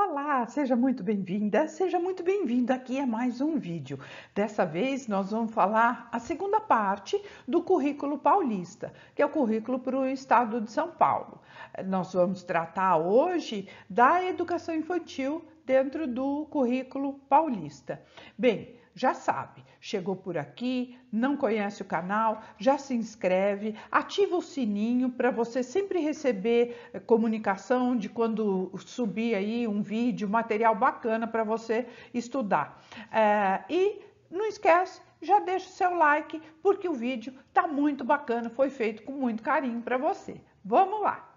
Olá, seja muito bem-vinda, seja muito bem-vindo. Aqui é mais um vídeo. Dessa vez nós vamos falar a segunda parte do currículo paulista, que é o currículo para o estado de São Paulo. Nós vamos tratar hoje da educação infantil dentro do currículo paulista. Bem, já sabe, chegou por aqui, não conhece o canal, já se inscreve, ativa o sininho para você sempre receber eh, comunicação de quando subir aí um vídeo, material bacana para você estudar. É, e não esquece, já deixa o seu like, porque o vídeo está muito bacana, foi feito com muito carinho para você. Vamos lá!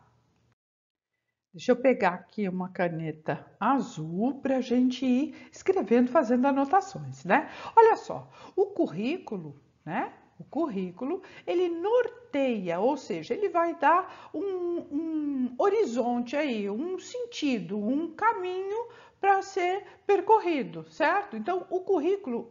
Deixa eu pegar aqui uma caneta azul para a gente ir escrevendo, fazendo anotações, né? Olha só, o currículo, né? O currículo, ele norteia, ou seja, ele vai dar um, um horizonte aí, um sentido, um caminho para ser percorrido, certo? Então, o currículo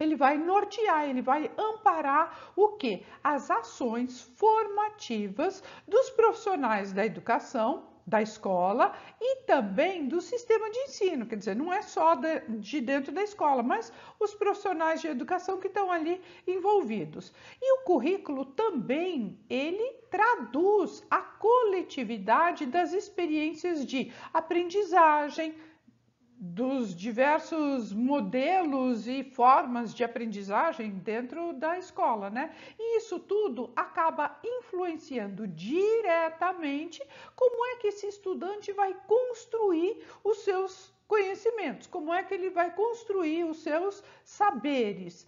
ele vai nortear, ele vai amparar o que? As ações formativas dos profissionais da educação da escola e também do sistema de ensino, quer dizer, não é só de, dentro da escola, mas os profissionais de educação que estão ali envolvidos. E o currículo também ele traduz a coletividade das experiências de aprendizagem, dos diversos modelos e formas de aprendizagem dentro da escola, né? E isso tudo acaba influenciando diretamente como é que esse estudante vai construir os seus conhecimentos, como é que ele vai construir os seus saberes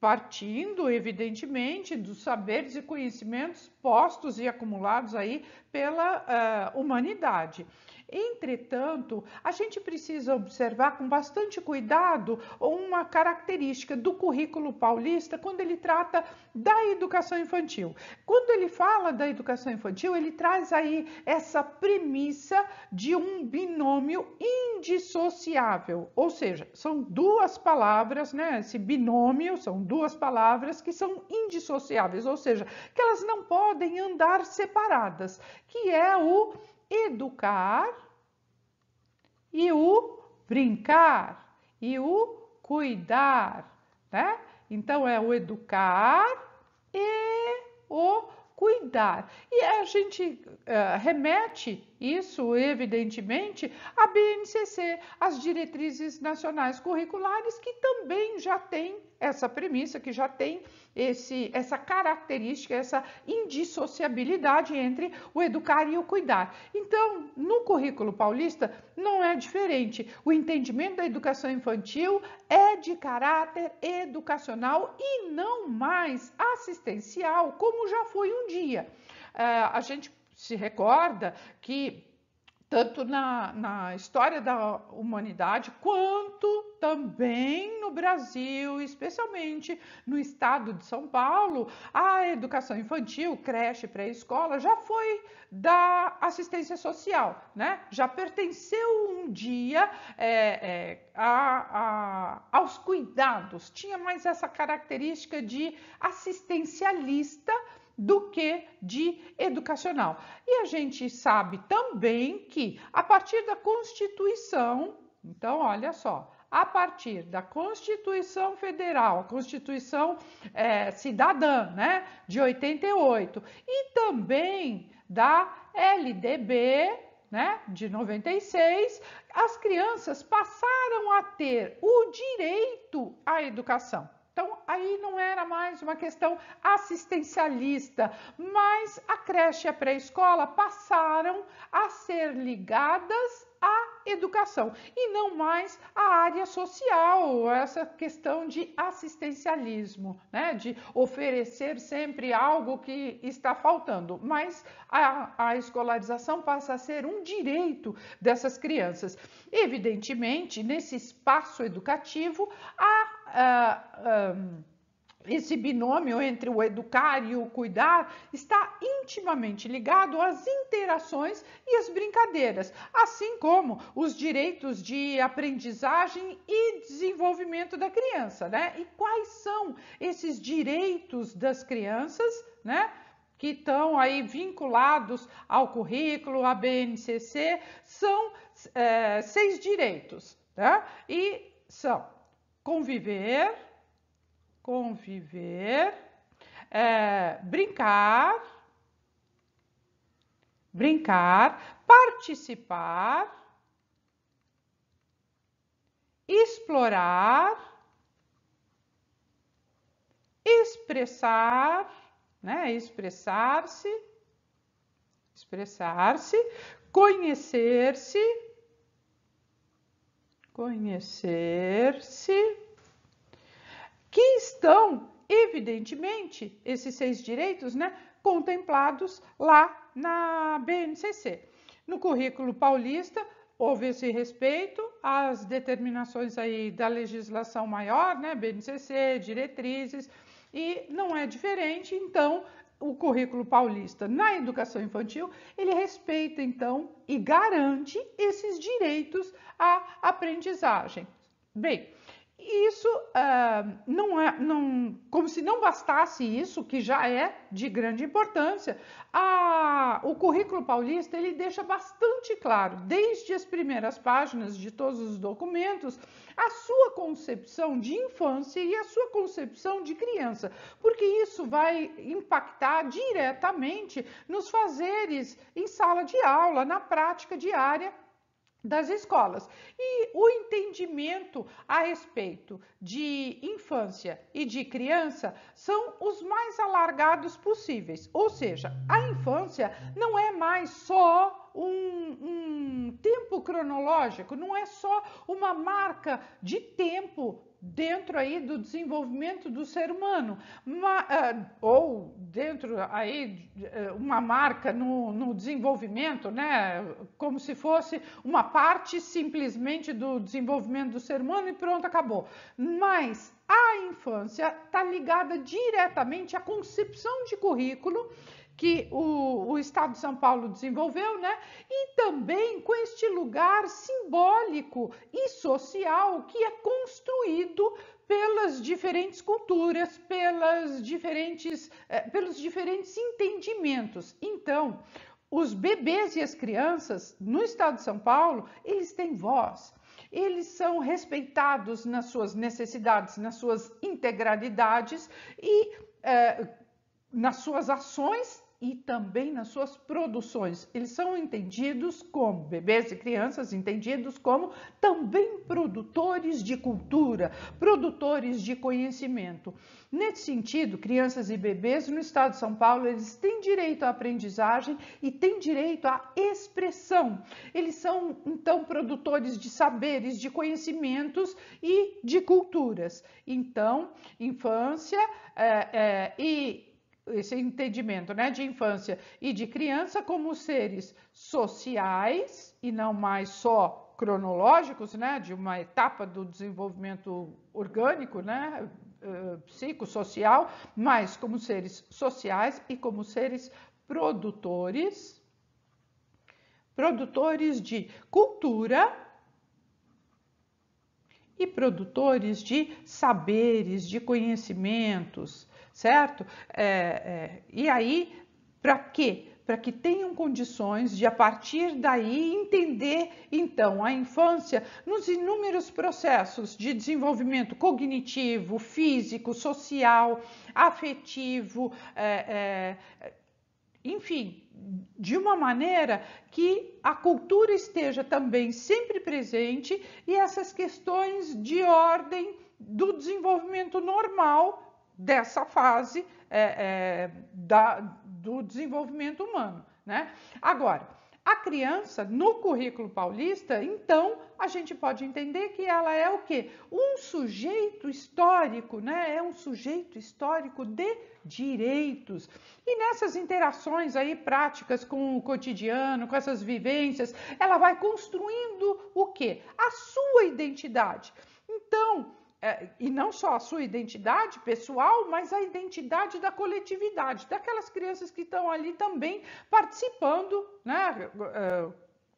partindo, evidentemente, dos saberes e conhecimentos postos e acumulados aí pela uh, humanidade. Entretanto, a gente precisa observar com bastante cuidado uma característica do currículo paulista quando ele trata da educação infantil. Quando ele fala da educação infantil, ele traz aí essa premissa de um binômio indissociável, ou seja, são duas palavras, né? Esse binômio são duas palavras que são indissociáveis, ou seja, que elas não podem andar separadas, que é o educar e o brincar e o cuidar, né? Então é o educar e o cuidar. E a gente uh, remete isso, evidentemente, à BNCC, às diretrizes nacionais curriculares, que também já tem essa premissa, que já tem esse, essa característica, essa indissociabilidade entre o educar e o cuidar. Então, no currículo paulista, não é diferente. O entendimento da educação infantil é de caráter educacional e não mais assistencial, como já foi um dia. Ah, a gente se recorda que tanto na, na história da humanidade, quanto também no Brasil, especialmente no estado de São Paulo, a educação infantil, creche, pré-escola, já foi da assistência social, né? Já pertenceu um dia é, é, a, a, aos cuidados, tinha mais essa característica de assistencialista do que de educacional. E a gente sabe também que a partir da Constituição, então olha só, a partir da Constituição Federal, a Constituição é, Cidadã, né, de 88, e também da LDB, né, de 96, as crianças passaram a ter o direito à educação. Então, aí não era mais uma questão assistencialista, mas a creche e a pré-escola passaram a ser ligadas à educação e não mais à área social, essa questão de assistencialismo, né? de oferecer sempre algo que está faltando. Mas a, a escolarização passa a ser um direito dessas crianças. Evidentemente, nesse espaço educativo, há ah, ah, esse binômio entre o educar e o cuidar está intimamente ligado às interações e às brincadeiras, assim como os direitos de aprendizagem e desenvolvimento da criança, né? E quais são esses direitos das crianças, né? que estão aí vinculados ao currículo, à BNCC, são é, seis direitos, tá? E são conviver, conviver, é, brincar, brincar, participar, explorar, expressar, né? Expressar-se, expressar-se, conhecer-se, conhecer-se, que estão, evidentemente, esses seis direitos, né, contemplados lá na BNCC. No currículo paulista, houve esse respeito às determinações aí da legislação maior, né, BNCC, diretrizes, e não é diferente, então, o currículo paulista na educação infantil, ele respeita então e garante esses direitos à aprendizagem. Bem, e isso uh, não é, não, como se não bastasse isso, que já é de grande importância, a, o currículo paulista ele deixa bastante claro, desde as primeiras páginas de todos os documentos, a sua concepção de infância e a sua concepção de criança, porque isso vai impactar diretamente nos fazeres em sala de aula, na prática diária das escolas. E o entendimento a respeito de infância e de criança são os mais alargados possíveis, ou seja, a infância não é mais só um, um, tempo cronológico, não é só uma marca de tempo dentro aí do desenvolvimento do ser humano, ah, ou dentro aí eh, uma marca no, no, desenvolvimento, né, como se fosse uma parte simplesmente do desenvolvimento do ser humano e pronto, acabou. Mas a infância está ligada diretamente à concepção de currículo que o, o Estado de São Paulo desenvolveu, né? E também com este lugar simbólico e social que é construído pelas diferentes culturas, pelas diferentes, eh, pelos diferentes entendimentos. Então, os bebês e as crianças no estado de São Paulo, eles têm voz. Eles são respeitados nas suas necessidades, nas suas integralidades e eh, nas suas ações e também nas suas produções. Eles são entendidos como bebês e crianças, entendidos como também produtores de cultura, produtores de conhecimento. Nesse sentido, crianças e bebês no estado de São Paulo, eles têm direito à aprendizagem e têm direito à expressão. Eles são então produtores de saberes, de conhecimentos e de culturas. Então, infância é, é, e esse entendimento né, de infância e de criança como seres sociais e não mais só cronológicos, né, de uma etapa do desenvolvimento orgânico, né, eh, psicossocial, mas como seres sociais e como seres produtores, produtores de cultura e produtores de saberes, de conhecimentos, certo? É, é, e aí, para quê? Para que tenham condições de, a partir daí, entender, então, a infância nos inúmeros processos de desenvolvimento cognitivo, físico, social, afetivo, é, é enfim, de uma maneira que a cultura esteja também sempre presente e essas questões de ordem do desenvolvimento normal dessa fase é, é, da, do desenvolvimento humano. Né? Agora, a criança no currículo paulista, então a gente pode entender que ela é o quê? Um sujeito histórico, né? É um sujeito histórico de direitos. E nessas interações aí práticas com o cotidiano, com essas vivências, ela vai construindo o quê? A sua identidade. Então, é, e não só a sua identidade pessoal, mas a identidade da coletividade, daquelas crianças que estão ali também participando, né? É,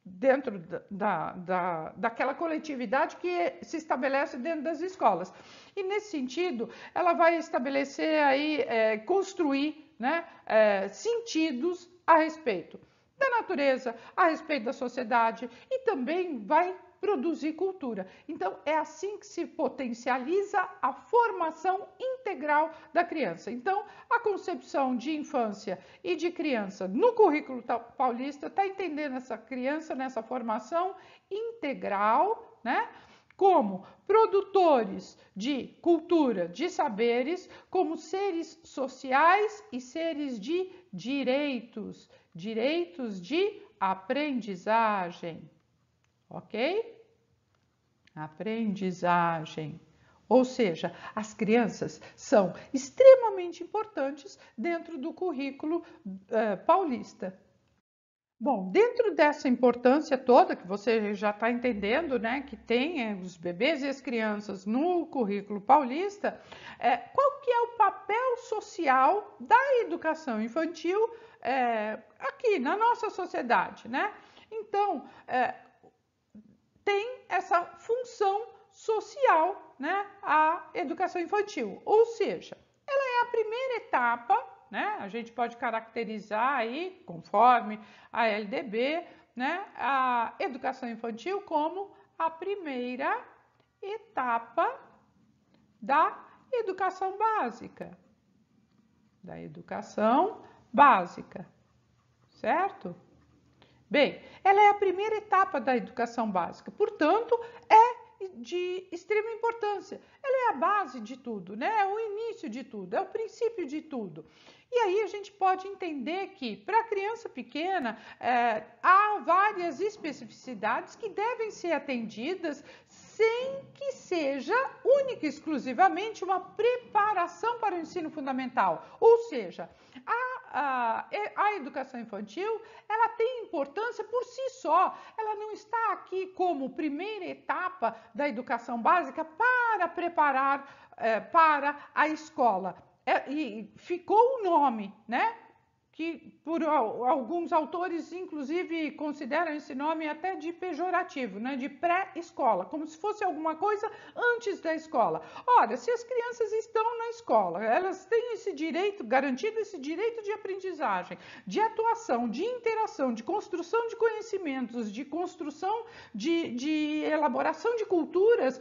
dentro da, da, daquela coletividade que se estabelece dentro das escolas. E nesse sentido, ela vai estabelecer aí, é, construir né, é, sentidos a respeito da natureza, a respeito da sociedade e também vai produzir cultura. Então, é assim que se potencializa a formação integral da criança. Então, a concepção de infância e de criança no currículo paulista está entendendo essa criança nessa formação integral, né? como produtores de cultura, de saberes, como seres sociais e seres de direitos, direitos de aprendizagem ok? Aprendizagem. Ou seja, as crianças são extremamente importantes dentro do currículo eh, paulista. Bom, dentro dessa importância toda que você já está entendendo, né, que tem eh, os bebês e as crianças no currículo paulista, é, qual que é o papel social da educação infantil é, aqui na nossa sociedade, né? Então, é, essa função social né, a educação infantil. Ou seja, ela é a primeira etapa, né, a gente pode caracterizar aí, conforme a LDB, né, a educação infantil como a primeira etapa da educação básica. Da educação básica, certo? Bem, ela é a primeira etapa da educação básica, portanto, é de extrema importância. Ela é a base de tudo, né? É o início de tudo, é o princípio de tudo. E aí a gente pode entender que para a criança pequena é, há várias especificidades que devem ser atendidas sem que seja única e exclusivamente uma preparação para o ensino fundamental. Ou seja, a, a, a educação infantil ela tem importância por si só, ela não está aqui como primeira etapa da educação básica para preparar é, para a escola. É, e ficou o nome, né? que por alguns autores, inclusive, consideram esse nome até de pejorativo, né? de pré-escola, como se fosse alguma coisa antes da escola. Ora, se as crianças estão na escola, elas têm esse direito, garantido esse direito de aprendizagem, de atuação, de interação, de construção de conhecimentos, de construção de, de elaboração de culturas,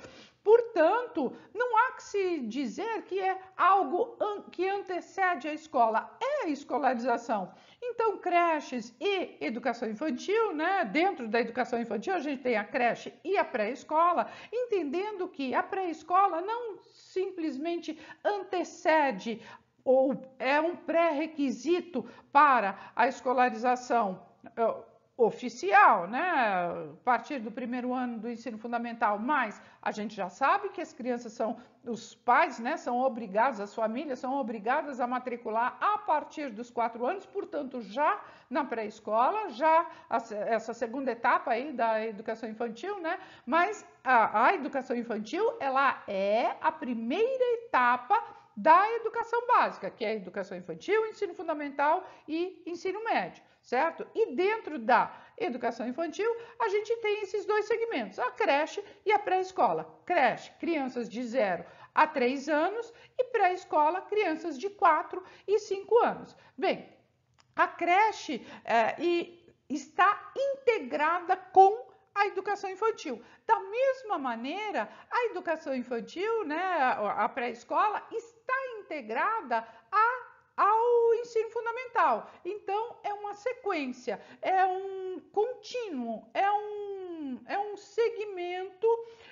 Portanto, não há que se dizer que é algo que antecede a escola, é a escolarização. Então, creches e educação infantil, né? Dentro da educação infantil, a gente tem a creche e a pré-escola, entendendo que a pré-escola não simplesmente antecede ou é um pré-requisito para a escolarização oficial, né? A partir do primeiro ano do ensino fundamental, mas a gente já sabe que as crianças são, os pais, né, são obrigados, as famílias são obrigadas a matricular a partir dos quatro anos, portanto, já na pré-escola, já essa segunda etapa aí da educação infantil, né? Mas a, a educação infantil, ela é a primeira etapa da educação básica, que é educação infantil, ensino fundamental e ensino médio certo? E dentro da educação infantil, a gente tem esses dois segmentos, a creche e a pré-escola. Creche, crianças de 0 a 3 anos e pré-escola, crianças de 4 e 5 anos. Bem, a creche é, e está integrada com a educação infantil. Da mesma maneira, a educação infantil, né, a pré-escola, está integrada à ao ensino fundamental. Então, é uma sequência, é um contínuo, é um, é um segmento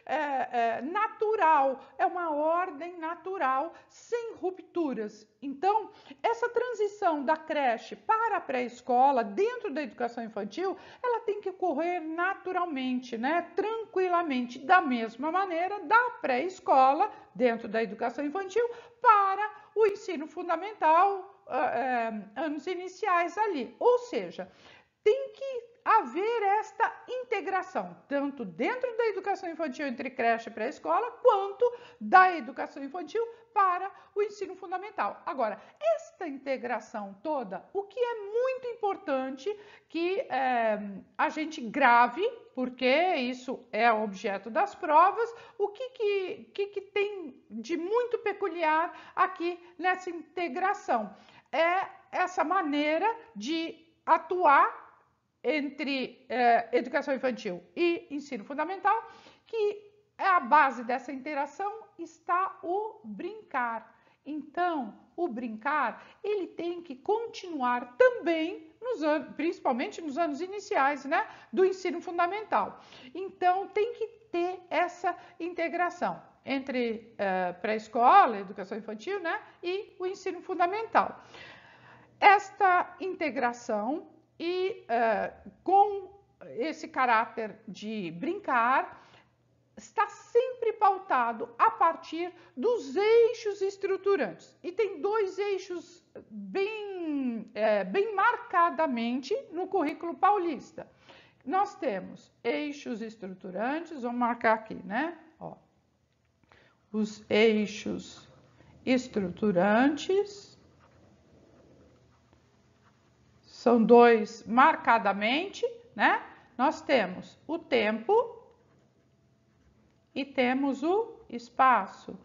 é, é, natural, é uma ordem natural, sem rupturas. Então, essa transição da creche para a pré-escola, dentro da educação infantil, ela tem que ocorrer naturalmente, né? tranquilamente, da mesma maneira da pré-escola, dentro da educação infantil, para o ensino fundamental, ah, eh, anos iniciais ali. Ou seja, tem que haver esta integração, tanto dentro da educação infantil entre creche e pré-escola, quanto da educação infantil para o ensino fundamental. Agora, esta integração toda, o que é muito importante que é, a gente grave, porque isso é objeto das provas, o que, que, que, que tem de muito peculiar aqui nessa integração? É essa maneira de atuar entre eh, educação infantil e ensino fundamental, que é a base dessa interação está o brincar. Então, o brincar, ele tem que continuar também nos anos, principalmente nos anos iniciais, né, do ensino fundamental. Então, tem que ter essa integração entre uh, pré-escola, educação infantil, né, e o ensino fundamental. Esta integração e uh, com esse caráter de brincar está sempre pautado a partir dos eixos estruturantes. E tem dois eixos bem, é, bem marcadamente no currículo paulista. Nós temos eixos estruturantes, vamos marcar aqui, né? Ó, os eixos estruturantes são dois marcadamente, né? Nós temos o tempo e temos o espaço.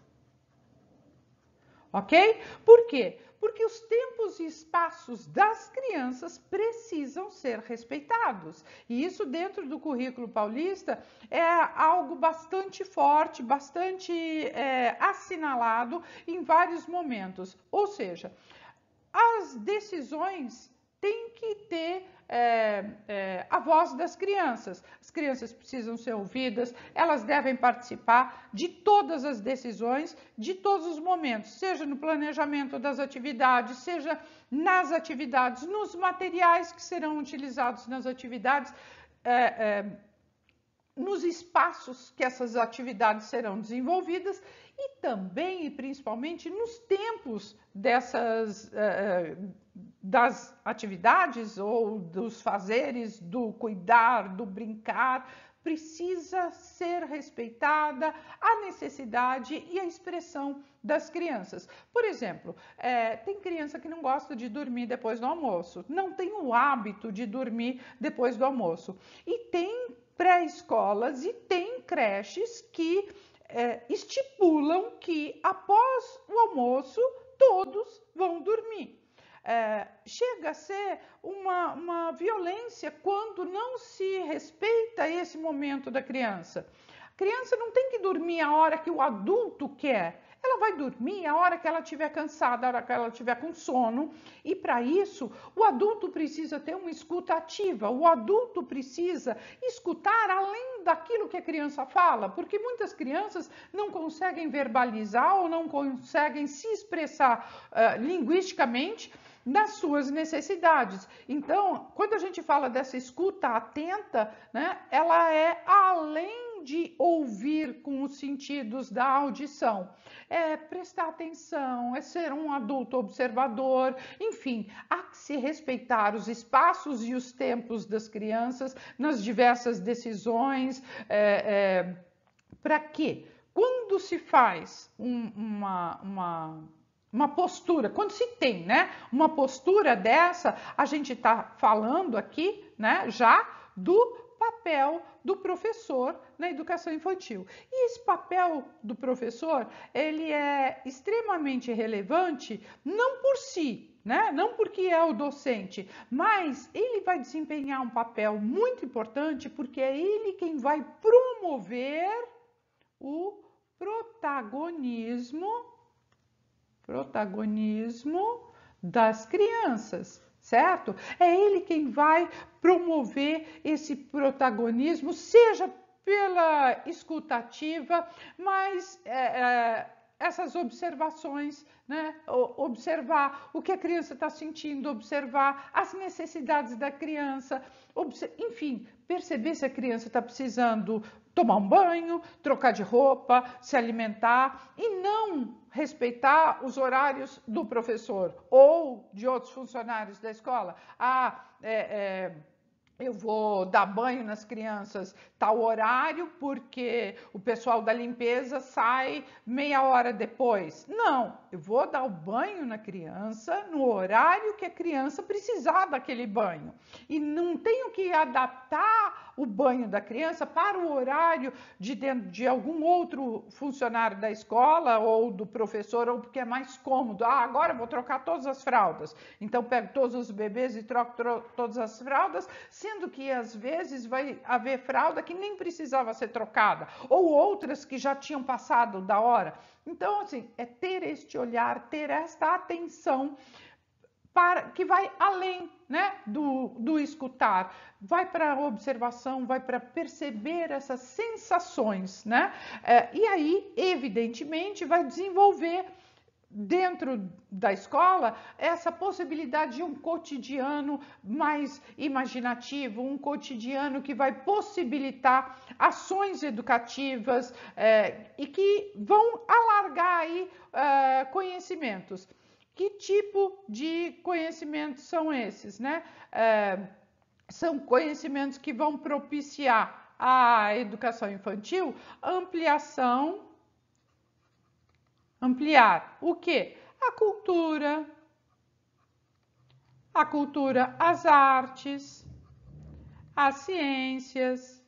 Ok? Por quê? Porque os tempos e espaços das crianças precisam ser respeitados. E isso, dentro do currículo paulista, é algo bastante forte, bastante é, assinalado em vários momentos. Ou seja, as decisões tem que ter é, é, a voz das crianças. As crianças precisam ser ouvidas, elas devem participar de todas as decisões, de todos os momentos, seja no planejamento das atividades, seja nas atividades, nos materiais que serão utilizados nas atividades. É, é nos espaços que essas atividades serão desenvolvidas e também e principalmente nos tempos dessas, é, é, das atividades ou dos fazeres, do cuidar, do brincar, precisa ser respeitada a necessidade e a expressão das crianças. Por exemplo, é, tem criança que não gosta de dormir depois do almoço, não tem o hábito de dormir depois do almoço. E tem pré-escolas e tem creches que é, estipulam que após o almoço todos vão dormir é, chega a ser uma, uma violência quando não se respeita esse momento da criança. A criança não tem que dormir a hora que o adulto quer. Ela vai dormir a hora que ela estiver cansada, a hora que ela estiver com sono, e para isso o adulto precisa ter uma escuta ativa, o adulto precisa escutar além daquilo que a criança fala, porque muitas crianças não conseguem verbalizar ou não conseguem se expressar uh, linguisticamente nas suas necessidades. Então, quando a gente fala dessa escuta atenta, né, ela é além de ouvir com os sentidos da audição. É prestar atenção, é ser um adulto observador, enfim, há que se respeitar os espaços e os tempos das crianças nas diversas decisões. É, é, Para quê? Quando se faz um, uma, uma uma postura, quando se tem, né, uma postura dessa, a gente está falando aqui, né, já do papel do professor na educação infantil. E esse papel do professor, ele é extremamente relevante não por si, né? Não porque é o docente, mas ele vai desempenhar um papel muito importante porque é ele quem vai promover o protagonismo protagonismo das crianças, certo? É ele quem vai promover esse protagonismo, seja pela escutativa, mas é, é essas observações, né? Observar o que a criança está sentindo, observar as necessidades da criança, enfim, perceber se a criança está precisando tomar um banho, trocar de roupa, se alimentar e não respeitar os horários do professor ou de outros funcionários da escola. Ah, é, é eu vou dar banho nas crianças tal horário porque o pessoal da limpeza sai meia hora depois. Não, eu vou dar o banho na criança no horário que a criança precisar daquele banho. E não tenho que adaptar o banho da criança para o horário de, de algum outro funcionário da escola ou do professor, ou porque é mais cômodo. Ah, agora vou trocar todas as fraldas. Então pego todos os bebês e troco tro todas as fraldas, sendo que às vezes vai haver fralda que nem precisava ser trocada, ou outras que já tinham passado da hora. Então, assim, é ter este olhar, ter esta atenção para, que vai além né, do, do escutar, vai para a observação, vai para perceber essas sensações, né? É, e aí, evidentemente, vai desenvolver dentro da escola essa possibilidade de um cotidiano mais imaginativo, um cotidiano que vai possibilitar ações educativas é, e que vão alargar aí é, conhecimentos. Que tipo de conhecimentos são esses, né? É, são conhecimentos que vão propiciar a educação infantil ampliação, ampliar o que? A cultura, a cultura, as artes, as ciências,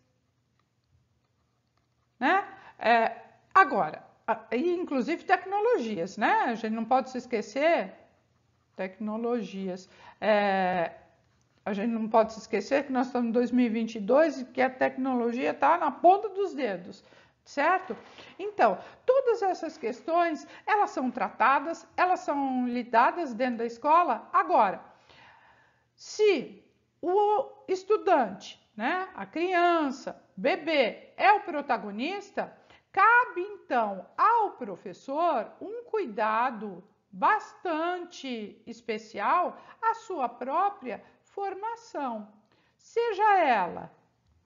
né? É, agora, e inclusive tecnologias, né? A gente não pode se esquecer tecnologias. É, a gente não pode se esquecer que nós estamos em 2022 e que a tecnologia está na ponta dos dedos, certo? Então, todas essas questões, elas são tratadas, elas são lidadas dentro da escola. Agora, se o estudante, né, a criança, bebê é o protagonista, Cabe então ao professor um cuidado bastante especial à sua própria formação, seja ela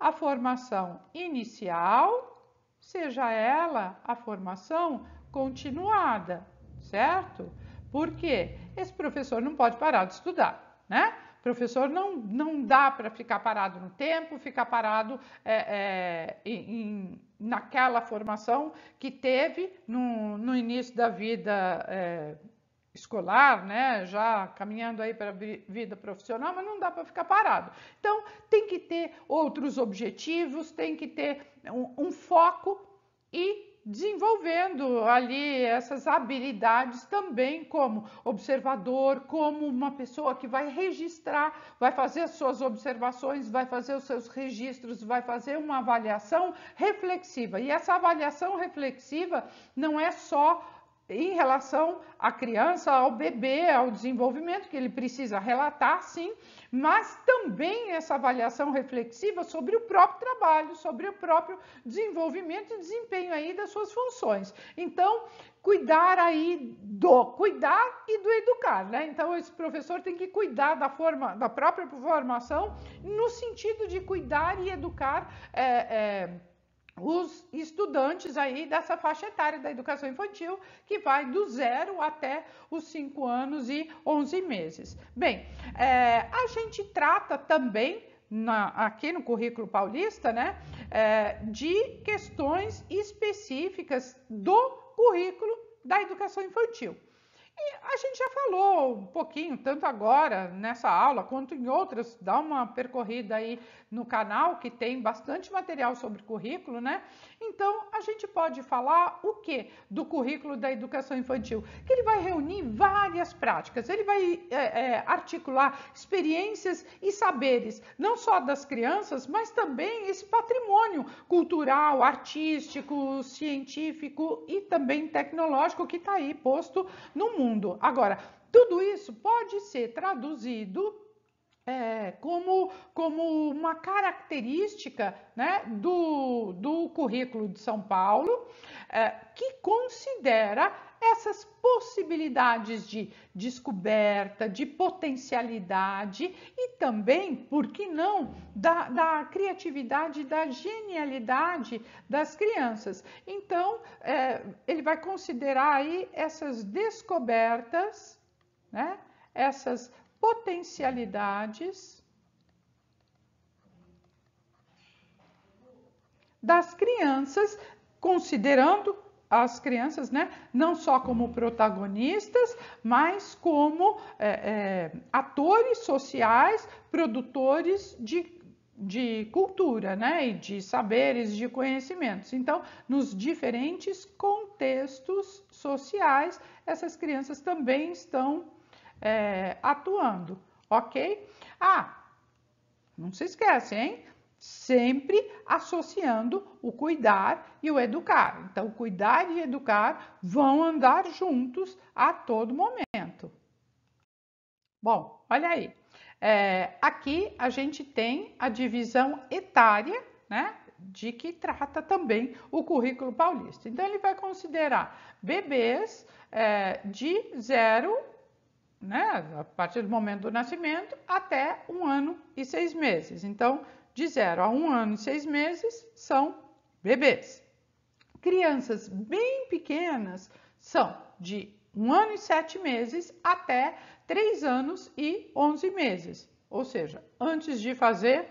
a formação inicial, seja ela a formação continuada, certo? Porque esse professor não pode parar de estudar, né? Professor não, não dá para ficar parado no tempo, ficar parado é, é, em, naquela formação que teve no, no início da vida é, escolar, né? já caminhando aí para a vida profissional, mas não dá para ficar parado. Então, tem que ter outros objetivos, tem que ter um, um foco e desenvolvendo ali essas habilidades também como observador, como uma pessoa que vai registrar, vai fazer as suas observações, vai fazer os seus registros, vai fazer uma avaliação reflexiva. E essa avaliação reflexiva não é só em relação à criança, ao bebê, ao desenvolvimento que ele precisa relatar, sim, mas também essa avaliação reflexiva sobre o próprio trabalho, sobre o próprio desenvolvimento e desempenho aí das suas funções. Então, cuidar aí do cuidar e do educar, né? Então esse professor tem que cuidar da forma, da própria formação no sentido de cuidar e educar. É, é, os estudantes aí dessa faixa etária da educação infantil, que vai do zero até os 5 anos e 11 meses. Bem, é, a gente trata também na, aqui no currículo paulista, né, é, de questões específicas do currículo da educação infantil. E a gente já falou um pouquinho, tanto agora nessa aula quanto em outras, dá uma percorrida aí no canal, que tem bastante material sobre currículo, né? Então, a gente pode falar o que do currículo da educação infantil? Que ele vai reunir várias práticas, ele vai é, é, articular experiências e saberes, não só das crianças, mas também esse patrimônio cultural, artístico, científico e também tecnológico que está aí posto no mundo. Agora, tudo isso pode ser traduzido é, como, como uma característica né, do, do currículo de São Paulo, é, que considera essas possibilidades de descoberta, de potencialidade e também, por que não, da, da criatividade, da genialidade das crianças. Então, é, ele vai considerar aí essas descobertas, né, essas potencialidades das crianças, considerando as crianças, né, não só como protagonistas, mas como é, é, atores sociais, produtores de, de cultura, né, e de saberes, de conhecimentos. Então, nos diferentes contextos sociais, essas crianças também estão é, atuando, ok? Ah, não se esquece, hein? Sempre associando o cuidar e o educar. Então, cuidar e educar vão andar juntos a todo momento. Bom, olha aí. É, aqui a gente tem a divisão etária, né? De que trata também o currículo paulista. Então, ele vai considerar bebês é, de 0 né, a partir do momento do nascimento até um ano e seis meses. Então, de zero a um ano e seis meses são bebês. Crianças bem pequenas são de um ano e sete meses até três anos e onze meses, ou seja, antes de fazer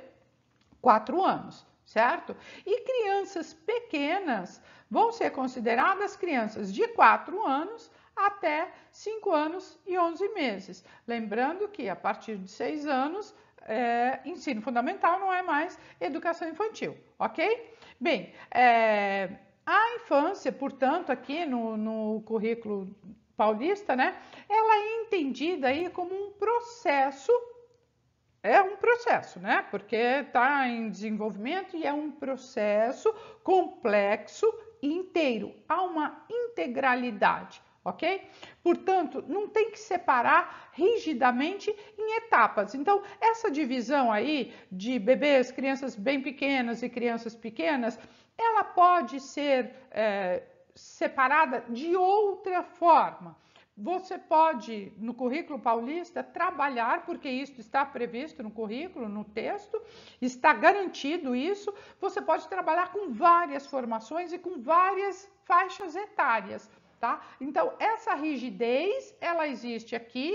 quatro anos, certo? E crianças pequenas vão ser consideradas crianças de quatro anos até 5 anos e 11 meses. Lembrando que a partir de 6 anos, é, ensino fundamental não é mais educação infantil, ok? Bem, é, a infância, portanto, aqui no, no currículo paulista, né, ela é entendida aí como um processo é um processo, né? Porque está em desenvolvimento e é um processo complexo e inteiro. Há uma integralidade ok? Portanto, não tem que separar rigidamente em etapas. Então, essa divisão aí de bebês, crianças bem pequenas e crianças pequenas, ela pode ser é, separada de outra forma. Você pode, no currículo paulista, trabalhar, porque isso está previsto no currículo, no texto, está garantido isso. Você pode trabalhar com várias formações e com várias faixas etárias tá? Então, essa rigidez, ela existe aqui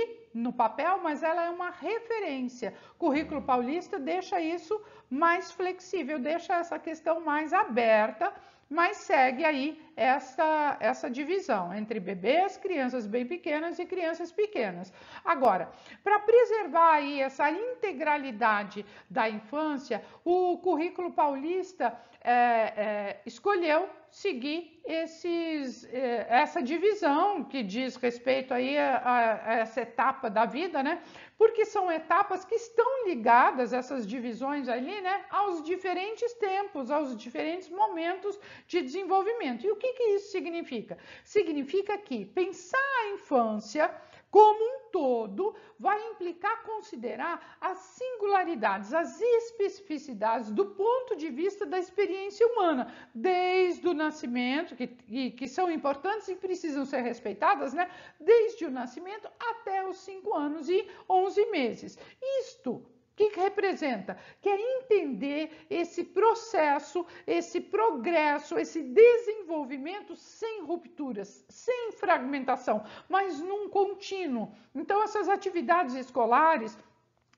no papel, mas ela é uma referência. Currículo Paulista deixa isso mais flexível, deixa essa questão mais aberta, mas segue aí essa, essa divisão entre bebês, crianças bem pequenas e crianças pequenas. Agora, para preservar aí essa integralidade da infância, o Currículo Paulista é, é, escolheu seguir esses, eh, essa divisão que diz respeito aí a, a, essa etapa da vida, né? Porque são etapas que estão ligadas, essas divisões ali, né? Aos diferentes tempos, aos diferentes momentos de desenvolvimento. E o que, que isso significa? Significa que pensar a infância como um todo, vai implicar considerar as singularidades, as especificidades do ponto de vista da experiência humana, desde o nascimento, que, que, são importantes e precisam ser respeitadas, né? Desde o nascimento até os 5 anos e 11 meses. Isto que representa? Que é entender esse processo, esse progresso, esse desenvolvimento sem rupturas, sem fragmentação, mas num contínuo. Então, essas atividades escolares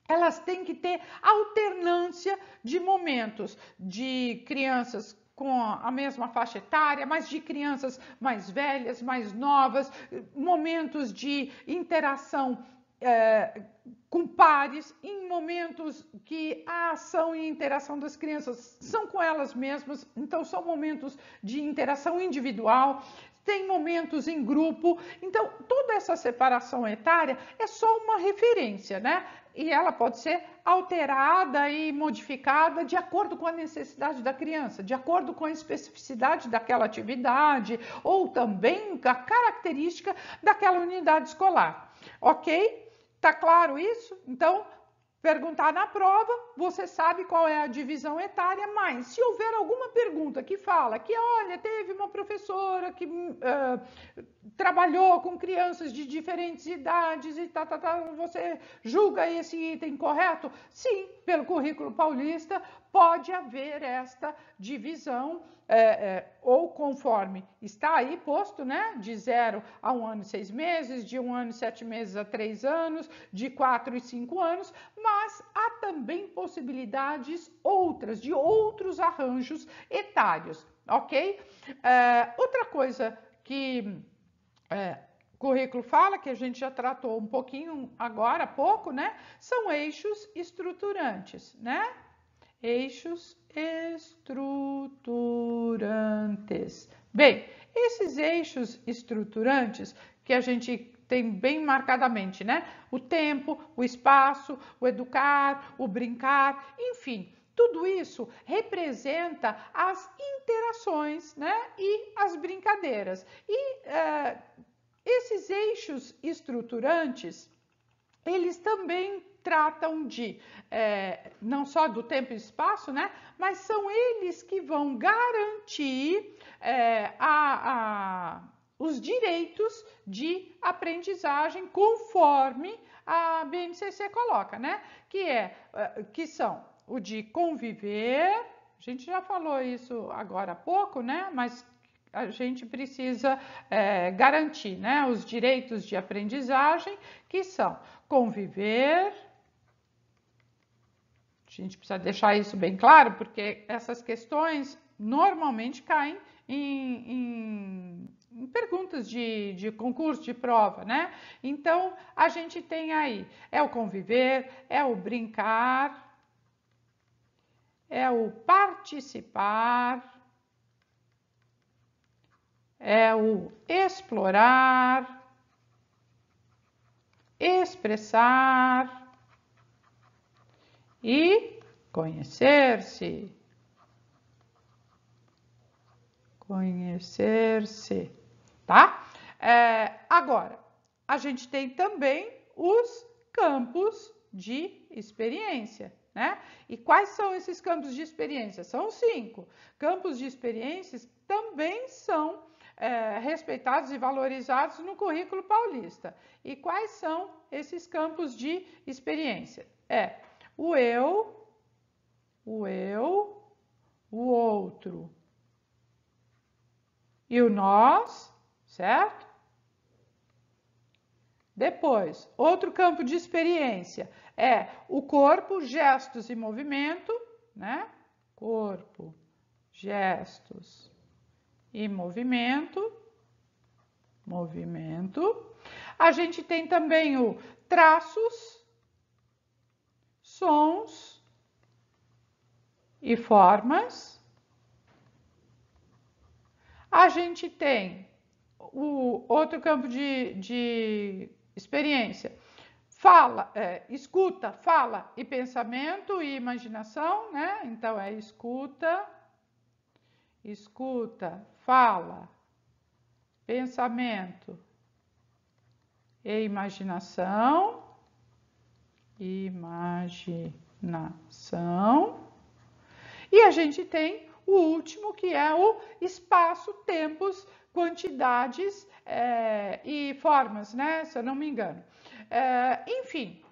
elas têm que ter alternância de momentos de crianças com a mesma faixa etária, mas de crianças mais velhas, mais novas, eh, momentos de interação com pares, em momentos que a ação e interação das crianças são com elas mesmas, então são momentos de interação individual, tem momentos em grupo. Então, toda essa separação etária é só uma referência, né? E ela pode ser alterada e modificada de acordo com a necessidade da criança, de acordo com a especificidade daquela atividade ou também a característica daquela unidade escolar. Ok? Tá claro isso? Então, perguntar na prova, você sabe qual é a divisão etária, mas se houver alguma pergunta que fala que, olha, teve uma professora que uh, trabalhou com crianças de diferentes idades e tá, tá, tá, você julga esse item correto? Sim, pelo currículo paulista pode haver esta divisão, é, é, ou conforme está aí posto, né? De zero a um ano e seis meses, de um ano e sete meses a três anos, de quatro e cinco anos, mas há também possibilidades outras, de outros arranjos etários, ok? É, outra coisa que é, currículo fala, que a gente já tratou um pouquinho agora pouco, né? São eixos estruturantes, né? Eixos estruturantes. Bem, esses eixos estruturantes que a gente tem bem marcadamente, né? O tempo, o espaço, o educar, o brincar, enfim, tudo isso representa as interações né, e as brincadeiras. E é, esses eixos estruturantes, eles também tratam de é, não só do tempo e espaço, né? Mas são eles que vão garantir é, a, a, os direitos de aprendizagem conforme a BNCC coloca, né? Que é, é que são o de conviver. A gente já falou isso agora há pouco, né? Mas a gente precisa é, garantir né, os direitos de aprendizagem, que são conviver. A gente precisa deixar isso bem claro, porque essas questões normalmente caem em, em, em perguntas de, de, concurso, de prova, né? Então, a gente tem aí: é o conviver, é o brincar, é o participar, é o explorar, expressar e conhecer-se. Conhecer-se, tá? É, agora, a gente tem também os campos de experiência, né? E quais são esses campos de experiência? São cinco. Campos de experiências também são é, respeitados e valorizados no currículo paulista. E quais são esses campos de experiência? É o eu, o eu, o outro e o nós, certo? Depois, outro campo de experiência é o corpo, gestos e movimento, né? Corpo, gestos e movimento, movimento. A gente tem também o traços, sons e formas. A gente tem o outro campo de, de experiência. Fala, é, escuta, fala e pensamento e imaginação, né? Então é escuta, escuta, fala, pensamento e imaginação, imaginação. E a gente tem o último que é o espaço, tempos, quantidades é, e formas, né? Se eu não me engano. É, enfim,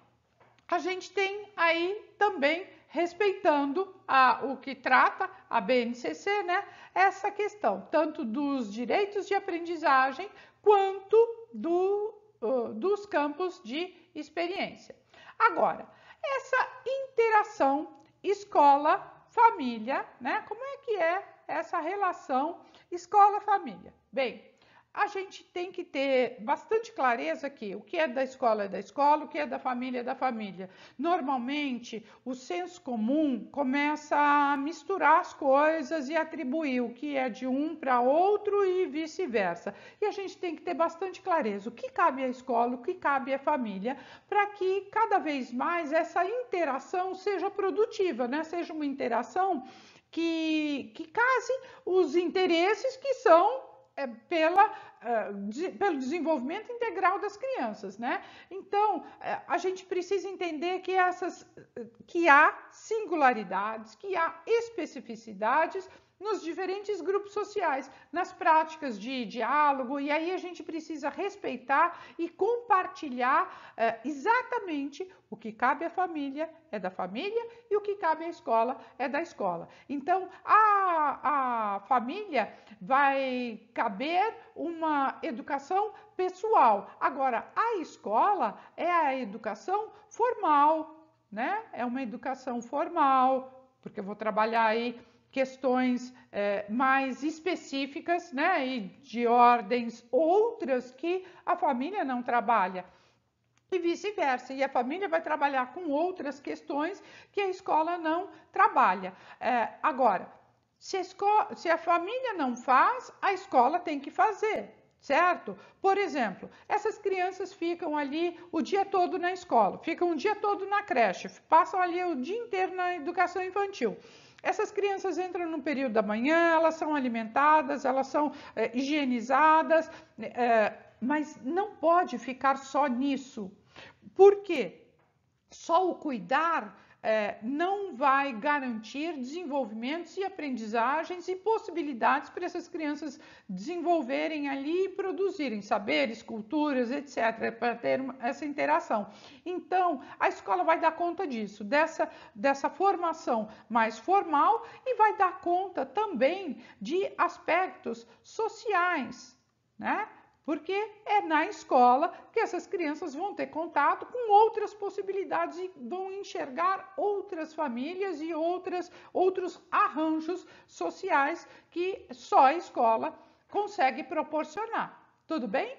a gente tem aí também respeitando a, o que trata a BNCC, né, essa questão, tanto dos direitos de aprendizagem quanto do, uh, dos campos de experiência. Agora, essa interação escola-família, né, como é que é essa relação escola-família? Bem, a gente tem que ter bastante clareza aqui. o que é da escola é da escola, o que é da família é da família. Normalmente, o senso comum começa a misturar as coisas e atribuir o que é de um para outro e vice-versa. E a gente tem que ter bastante clareza o que cabe à escola, o que cabe à família, para que cada vez mais essa interação seja produtiva, né? seja uma interação que, que case os interesses que são é, pela, eh, de, pelo desenvolvimento integral das crianças, né? Então, eh, a gente precisa entender que, essas, eh, que há singularidades, que há especificidades nos diferentes grupos sociais, nas práticas de diálogo, e aí a gente precisa respeitar e compartilhar eh, exatamente o que cabe à família é da família e o que cabe à escola é da escola. Então, a, a família vai caber uma educação pessoal, agora, a escola é a educação formal. Né? É uma educação formal, porque eu vou trabalhar aí questões eh, mais específicas, né, e de ordens outras que a família não trabalha. E vice-versa, e a família vai trabalhar com outras questões que a escola não trabalha. É, agora, se a, escola, se a família não faz, a escola tem que fazer, certo? Por exemplo, essas crianças ficam ali o dia todo na escola, ficam o dia todo na creche, passam ali o dia inteiro na educação infantil. Essas crianças entram no período da manhã, elas são alimentadas, elas são é, higienizadas, é, mas não pode ficar só nisso. Por quê? Só o cuidar é, não vai garantir desenvolvimentos e aprendizagens e possibilidades para essas crianças desenvolverem ali e produzirem saberes, culturas, etc., para ter essa interação. Então, a escola vai dar conta disso, dessa, dessa formação mais formal e vai dar conta também de aspectos sociais, né? Porque é na escola que essas crianças vão ter contato com outras possibilidades e vão enxergar outras famílias e outras, outros arranjos sociais que só a escola consegue proporcionar. Tudo bem?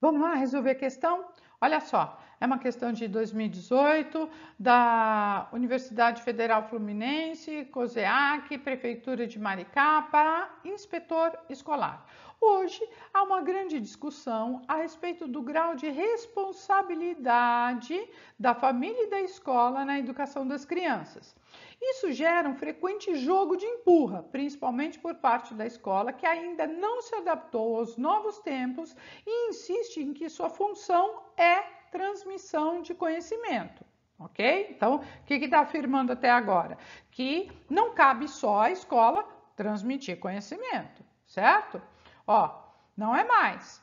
Vamos lá resolver a questão? Olha só, é uma questão de 2018 da Universidade Federal Fluminense, COSEAC, Prefeitura de Maricá, para inspetor escolar. Hoje há uma grande discussão a respeito do grau de responsabilidade da família e da escola na educação das crianças. Isso gera um frequente jogo de empurra, principalmente por parte da escola, que ainda não se adaptou aos novos tempos e insiste em que sua função é transmissão de conhecimento. Ok? Então, o que está afirmando até agora? Que não cabe só à escola transmitir conhecimento, certo? Ó, não é mais.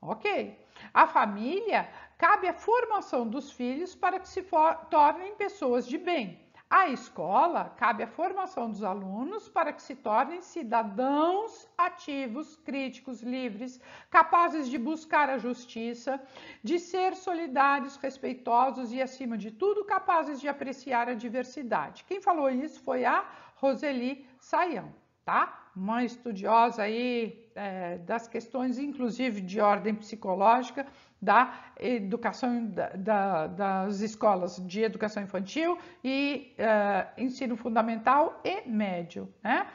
Ok. A família cabe a formação dos filhos para que se tornem pessoas de bem. A escola cabe a formação dos alunos para que se tornem cidadãos ativos, críticos, livres, capazes de buscar a justiça, de ser solidários, respeitosos e, acima de tudo, capazes de apreciar a diversidade. Quem falou isso foi a Roseli Sayão, tá? mãe estudiosa aí é, das questões, inclusive de ordem psicológica, da educação da, da, das escolas de educação infantil e é, ensino fundamental e médio, né?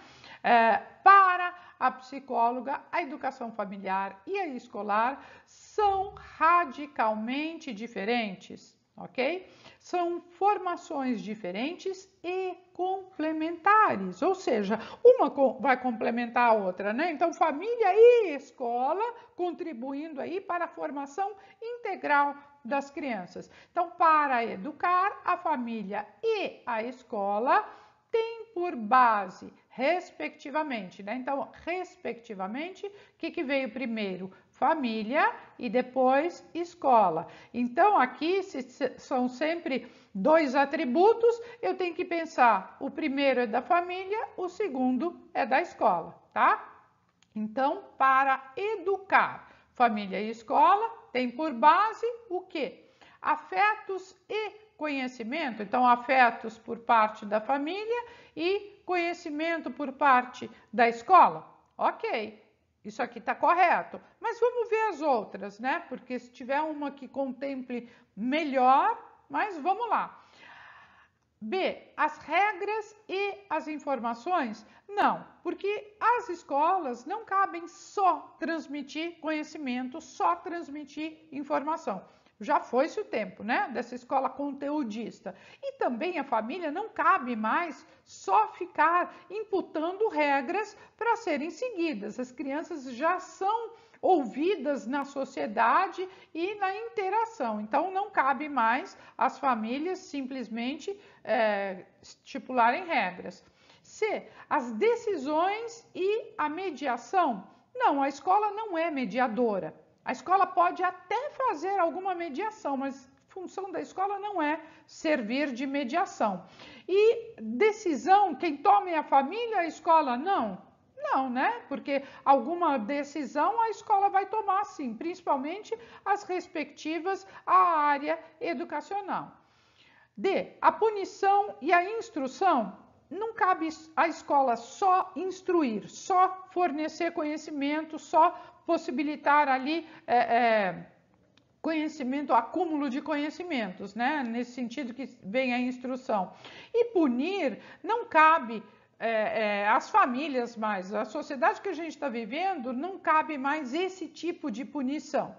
É, para a psicóloga, a educação familiar e a escolar são radicalmente diferentes ok? São formações diferentes e complementares, ou seja, uma vai complementar a outra, né? Então, família e escola contribuindo aí para a formação integral das crianças. Então, para educar, a família e a escola têm por base, respectivamente, né? Então, respectivamente, o que, que veio primeiro? família e depois escola. Então, aqui se são sempre dois atributos, eu tenho que pensar: o primeiro é da família, o segundo é da escola, tá? Então, para educar família e escola, tem por base o quê? Afetos e conhecimento. Então, afetos por parte da família e conhecimento por parte da escola. Ok, isso aqui está correto. Mas vamos ver as outras, né? Porque se tiver uma que contemple melhor, mas vamos lá. B. As regras e as informações? Não, porque as escolas não cabem só transmitir conhecimento, só transmitir informação. Já foi-se o tempo, né? Dessa escola conteudista. E também a família não cabe mais só ficar imputando regras para serem seguidas. As crianças já são ouvidas na sociedade e na interação. Então, não cabe mais as famílias simplesmente é, estipularem regras. C. As decisões e a mediação. Não, a escola não é mediadora. A escola pode até fazer alguma mediação, mas função da escola não é servir de mediação. E decisão, quem toma é a família, a escola não. Não, né? Porque alguma decisão a escola vai tomar, sim, principalmente as respectivas à área educacional. D. A punição e a instrução. Não cabe à escola só instruir, só fornecer conhecimento, só possibilitar ali. É, é, conhecimento, acúmulo de conhecimentos, né? Nesse sentido que vem a instrução. E punir não cabe é, é, as famílias mais, a sociedade que a gente está vivendo, não cabe mais esse tipo de punição.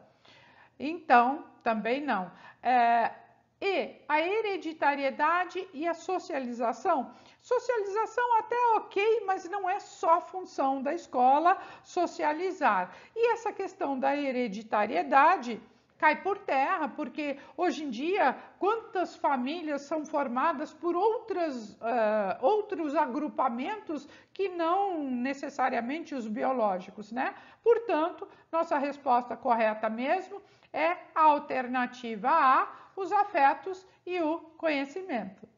Então, também não. É, e a hereditariedade e a socialização. Socialização até ok, mas não é só função da escola socializar. E essa questão da hereditariedade cai por terra, porque hoje em dia quantas famílias são formadas por outras, uh, outros agrupamentos que não necessariamente os biológicos, né? Portanto, nossa resposta correta mesmo é a alternativa A, os afetos e o conhecimento.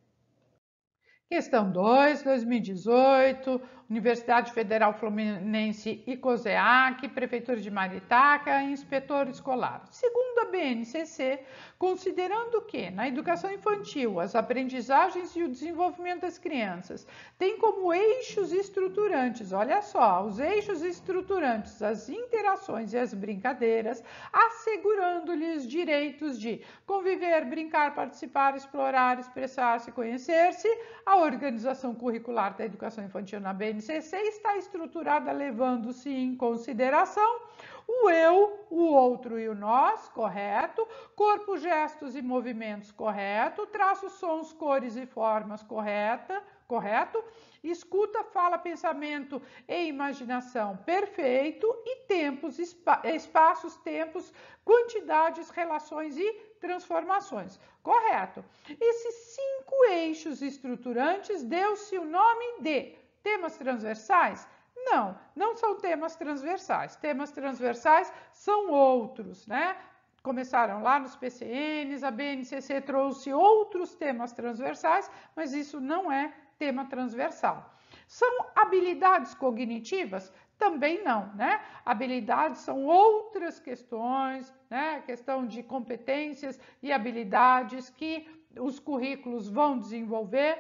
Questão 2, 2018. Universidade Federal Fluminense e COSEAC, Prefeitura de Maritaca e inspetor escolar. Segundo a BNCC, considerando que na educação infantil as aprendizagens e o desenvolvimento das crianças têm como eixos estruturantes, olha só, os eixos estruturantes, as interações e as brincadeiras, assegurando-lhes direitos de conviver, brincar, participar, explorar, expressar-se, conhecer-se, a organização curricular da educação infantil na BNCC BNCC está estruturada levando-se em consideração o eu, o outro e o nós, correto, corpo, gestos e movimentos, correto, traços, sons, cores e formas, correta, correto, escuta, fala, pensamento e imaginação, perfeito, e tempos, espa espaços, tempos, quantidades, relações e transformações. Correto. Esses cinco eixos estruturantes deu-se o nome de Temas transversais? Não, não são temas transversais. Temas transversais são outros, né? Começaram lá nos PCNs, a BNCC trouxe outros temas transversais, mas isso não é tema transversal. São habilidades cognitivas? Também não, né? Habilidades são outras questões, né? Questão de competências e habilidades que os currículos vão desenvolver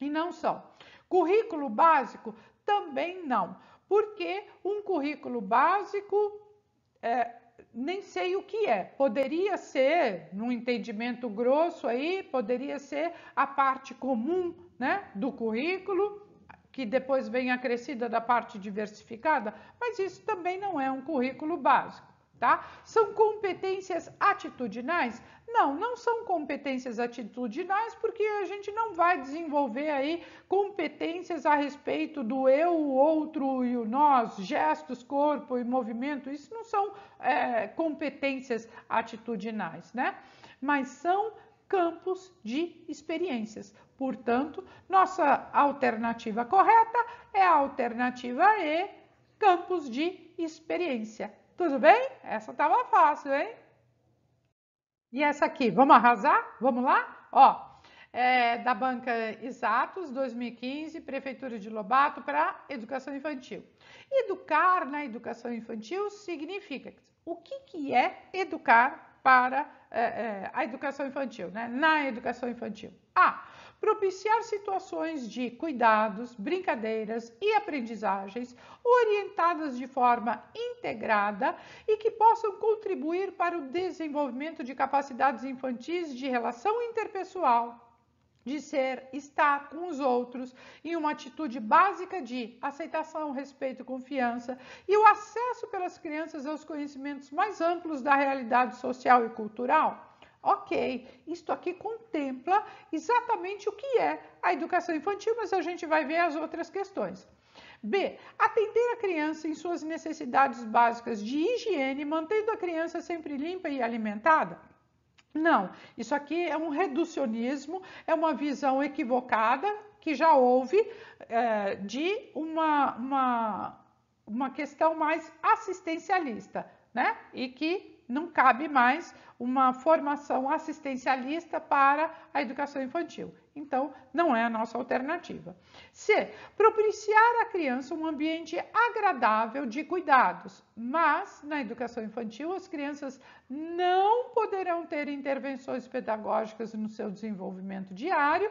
e não são. Currículo básico? Também não, porque um currículo básico é, nem sei o que é. Poderia ser, num entendimento grosso aí, poderia ser a parte comum né, do currículo, que depois vem acrescida da parte diversificada, mas isso também não é um currículo básico tá? São competências atitudinais? Não, não são competências atitudinais porque a gente não vai desenvolver aí competências a respeito do eu, o outro e o nós, gestos, corpo e movimento. Isso não são é, competências atitudinais, né? Mas são campos de experiências. Portanto, nossa alternativa correta é a alternativa E, campos de experiência. Tudo bem? Essa tava fácil, hein? E essa aqui, vamos arrasar? Vamos lá? Ó, é, da banca Exatos 2015, Prefeitura de Lobato para Educação Infantil. Educar na educação infantil significa o que, que é educar para é, é, a educação infantil, né? Na educação infantil. A. Ah, propiciar situações de cuidados, brincadeiras e aprendizagens orientadas de forma integrada e que possam contribuir para o desenvolvimento de capacidades infantis de relação interpessoal, de ser, estar com os outros em uma atitude básica de aceitação, respeito, confiança e o acesso pelas crianças aos conhecimentos mais amplos da realidade social e cultural. Ok, isto aqui contempla exatamente o que é a educação infantil, mas a gente vai ver as outras questões. B. Atender a criança em suas necessidades básicas de higiene, mantendo a criança sempre limpa e alimentada? Não, isso aqui é um reducionismo, é uma visão equivocada que já houve é, de uma, uma, uma questão mais assistencialista, né? E que não cabe mais uma formação assistencialista para a educação infantil. Então, não é a nossa alternativa. C. Propiciar à criança um ambiente agradável de cuidados, mas na educação infantil as crianças não poderão ter intervenções pedagógicas no seu desenvolvimento diário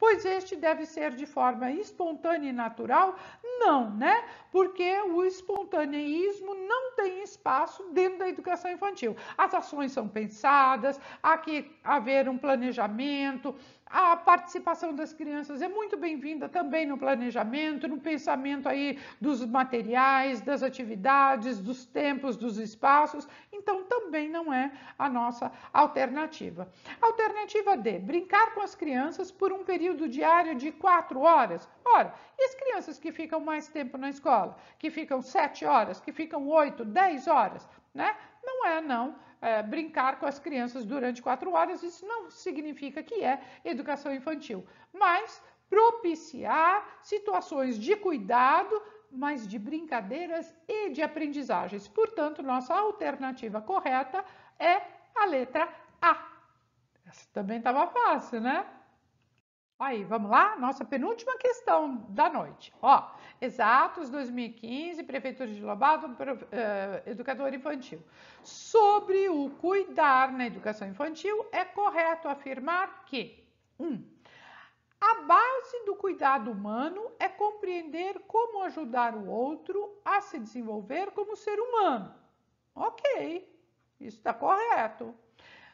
pois este deve ser de forma espontânea e natural? Não, né? Porque o espontaneísmo não tem espaço dentro da educação infantil. As ações são pensadas, há que haver um planejamento, a participação das crianças é muito bem-vinda também no planejamento, no pensamento aí dos materiais, das atividades, dos tempos, dos espaços. Então, também não é a nossa alternativa. Alternativa D: brincar com as crianças por um período diário de quatro horas. Ora, e as crianças que ficam mais tempo na escola, que ficam sete horas, que ficam oito, dez horas, né? Não é, não é, brincar com as crianças durante quatro horas, isso não significa que é educação infantil, mas propiciar situações de cuidado, mas de brincadeiras e de aprendizagens. Portanto, nossa alternativa correta é a letra A. Essa também estava fácil, né? Aí, vamos lá? Nossa penúltima questão da noite. Ó, exatos, 2015, Prefeitura de Lobato, eh, educador infantil. Sobre o cuidar na educação infantil, é correto afirmar que, um, a base do cuidado humano é compreender como ajudar o outro a se desenvolver como ser humano. Ok, isso está correto.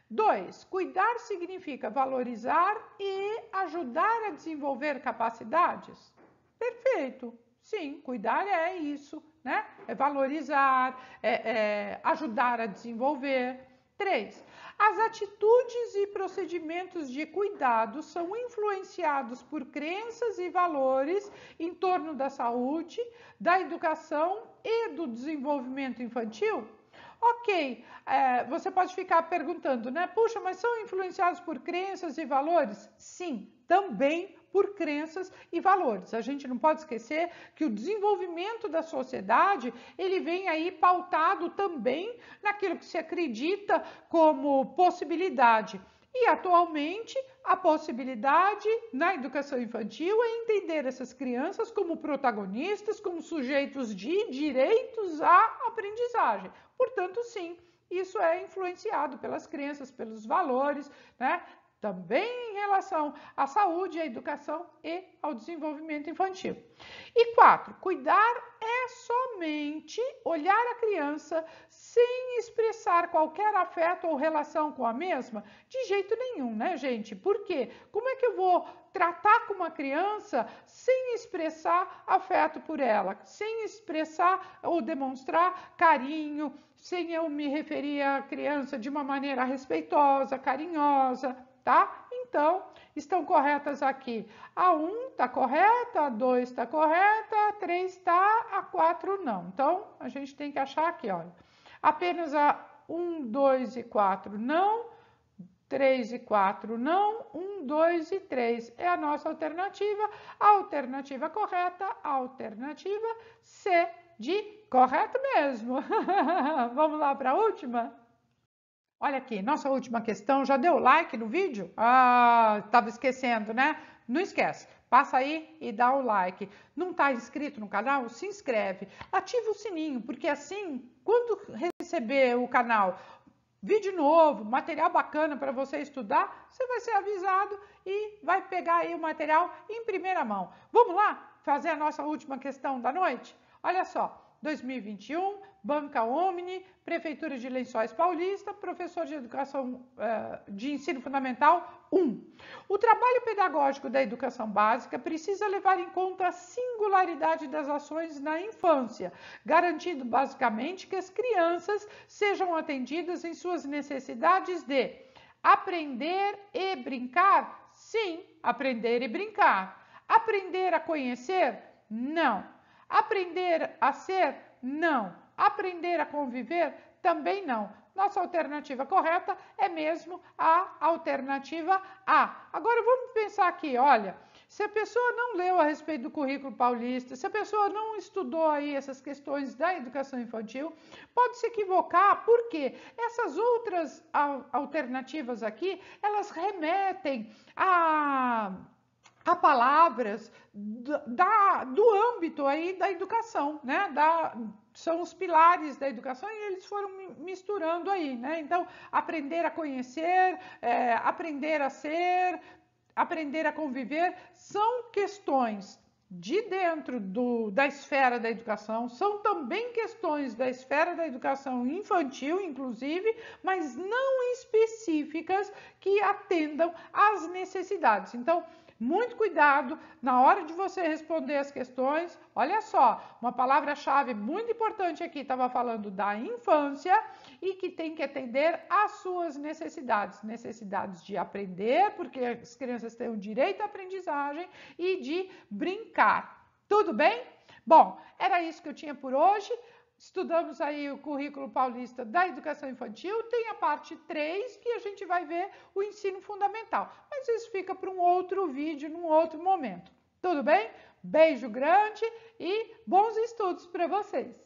Dois, cuidar significa valorizar e ajudar a desenvolver capacidades. Perfeito. Sim, cuidar é isso, né? É valorizar, é, é ajudar a desenvolver. Três, as atitudes e procedimentos de cuidado são influenciados por crenças e valores em torno da saúde, da educação e do desenvolvimento infantil? Ok, é, você pode ficar perguntando, né? Puxa, mas são influenciados por crenças e valores? Sim, também por crenças e valores. A gente não pode esquecer que o desenvolvimento da sociedade, ele vem aí pautado também naquilo que se acredita como possibilidade. E atualmente a possibilidade na educação infantil é entender essas crianças como protagonistas, como sujeitos de direitos à aprendizagem. Portanto, sim, isso é influenciado pelas crenças, pelos valores, né? também em relação à saúde, à educação e ao desenvolvimento infantil. E quatro, cuidar é somente olhar a criança sem expressar qualquer afeto ou relação com a mesma? De jeito nenhum, né, gente? Por quê? Como é que eu vou tratar com uma criança sem expressar afeto por ela, sem expressar ou demonstrar carinho, sem eu me referir à criança de uma maneira respeitosa, carinhosa, tá? Então, estão corretas aqui. A 1 está correta, a 2 está correta, a 3 está, a 4 não. Então, a gente tem que achar aqui, olha. Apenas a 1, 2 e 4 não, 3 e 4 não, 1, 2 e 3 é a nossa alternativa. A alternativa correta, a alternativa C de correto mesmo. Vamos lá para a última? Olha aqui, nossa última questão. Já deu like no vídeo? Ah, estava esquecendo, né? Não esquece. Passa aí e dá o like. Não está inscrito no canal? Se inscreve. Ativa o sininho, porque assim, quando receber o canal, vídeo novo, material bacana para você estudar, você vai ser avisado e vai pegar aí o material em primeira mão. Vamos lá fazer a nossa última questão da noite? Olha só, 2021 Banca Omni, Prefeitura de Lençóis Paulista, professor de educação eh, de ensino fundamental 1. O trabalho pedagógico da educação básica precisa levar em conta a singularidade das ações na infância, garantindo basicamente que as crianças sejam atendidas em suas necessidades de aprender e brincar? Sim, aprender e brincar. Aprender a conhecer? Não. Aprender a ser? Não. Aprender a conviver? Também não. Nossa alternativa correta é mesmo a alternativa A. Agora vamos pensar aqui, olha, se a pessoa não leu a respeito do currículo paulista, se a pessoa não estudou aí essas questões da educação infantil, pode se equivocar, porque essas outras alternativas aqui, elas remetem a a palavras da, do âmbito aí da educação, né? Da, são os pilares da educação e eles foram misturando aí, né? Então, aprender a conhecer, é, aprender a ser, aprender a conviver, são questões de dentro do, da esfera da educação, são também questões da esfera da educação infantil, inclusive, mas não específicas que atendam às necessidades. Então, muito cuidado na hora de você responder as questões. Olha só, uma palavra-chave muito importante aqui, estava falando da infância e que tem que atender às suas necessidades, necessidades de aprender, porque as crianças têm o direito à aprendizagem e de brincar. Tudo bem? Bom, era isso que eu tinha por hoje estudamos aí o currículo paulista da educação infantil, tem a parte 3 que a gente vai ver o ensino fundamental. Mas isso fica para um outro vídeo, num outro momento. Tudo bem? Beijo grande e bons estudos para vocês!